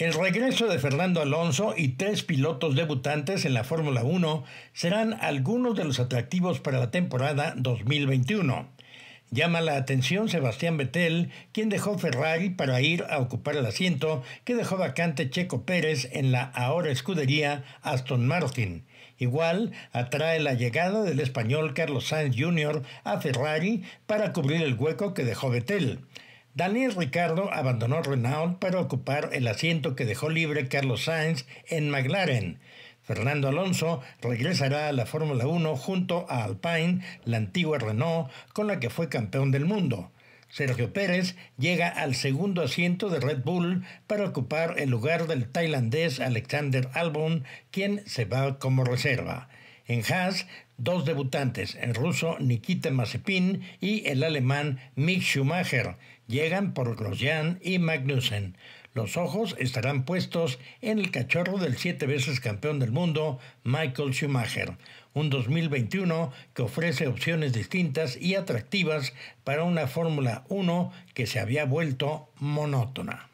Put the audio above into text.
El regreso de Fernando Alonso y tres pilotos debutantes en la Fórmula 1 serán algunos de los atractivos para la temporada 2021. Llama la atención Sebastián Vettel, quien dejó Ferrari para ir a ocupar el asiento que dejó vacante Checo Pérez en la ahora escudería Aston Martin. Igual atrae la llegada del español Carlos Sainz Jr. a Ferrari para cubrir el hueco que dejó Vettel. Daniel Ricardo abandonó Renault para ocupar el asiento que dejó libre Carlos Sainz en McLaren. Fernando Alonso regresará a la Fórmula 1 junto a Alpine, la antigua Renault, con la que fue campeón del mundo. Sergio Pérez llega al segundo asiento de Red Bull para ocupar el lugar del tailandés Alexander Albon, quien se va como reserva. En Haas, dos debutantes, el ruso Nikita Mazepin y el alemán Mick Schumacher. Llegan por Grosjean y Magnussen. Los ojos estarán puestos en el cachorro del siete veces campeón del mundo, Michael Schumacher. Un 2021 que ofrece opciones distintas y atractivas para una Fórmula 1 que se había vuelto monótona.